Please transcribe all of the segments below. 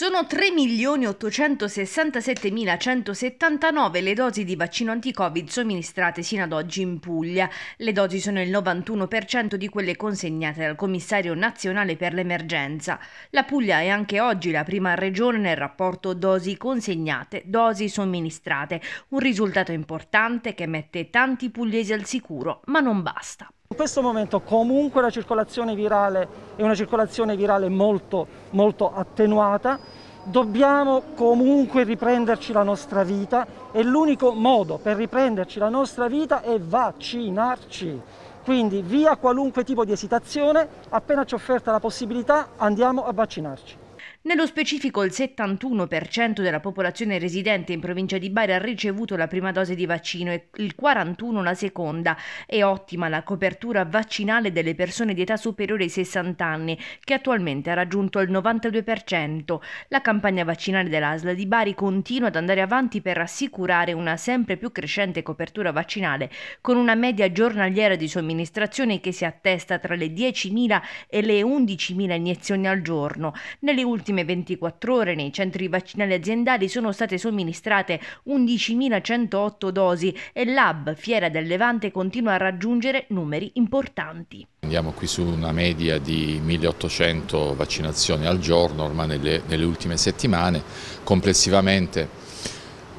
Sono 3.867.179 le dosi di vaccino anti-Covid somministrate sino ad oggi in Puglia. Le dosi sono il 91% di quelle consegnate dal Commissario nazionale per l'emergenza. La Puglia è anche oggi la prima regione nel rapporto dosi consegnate, dosi somministrate, un risultato importante che mette tanti pugliesi al sicuro, ma non basta questo momento comunque la circolazione virale è una circolazione virale molto, molto attenuata, dobbiamo comunque riprenderci la nostra vita e l'unico modo per riprenderci la nostra vita è vaccinarci. Quindi via qualunque tipo di esitazione, appena ci è offerta la possibilità andiamo a vaccinarci. Nello specifico il 71% della popolazione residente in provincia di Bari ha ricevuto la prima dose di vaccino e il 41% la seconda. È ottima la copertura vaccinale delle persone di età superiore ai 60 anni, che attualmente ha raggiunto il 92%. La campagna vaccinale dell'ASLA di Bari continua ad andare avanti per assicurare una sempre più crescente copertura vaccinale, con una media giornaliera di somministrazione che si attesta tra le 10.000 e le 11.000 iniezioni al giorno. Nelle ultime ultime 24 ore nei centri vaccinali aziendali sono state somministrate 11.108 dosi e l'Hub Fiera del Levante continua a raggiungere numeri importanti. Andiamo qui su una media di 1.800 vaccinazioni al giorno ormai nelle, nelle ultime settimane, complessivamente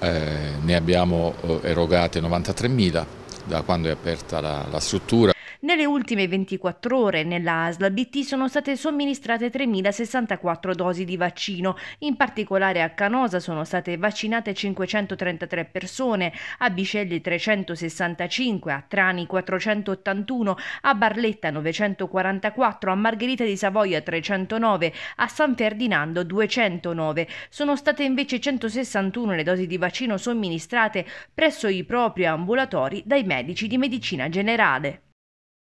eh, ne abbiamo eh, erogate 93.000 da quando è aperta la, la struttura. Nelle ultime 24 ore nella ASL BT sono state somministrate 3.064 dosi di vaccino, in particolare a Canosa sono state vaccinate 533 persone, a Bicelli 365, a Trani 481, a Barletta 944, a Margherita di Savoia 309, a San Ferdinando 209. Sono state invece 161 le dosi di vaccino somministrate presso i propri ambulatori dai medici di medicina generale.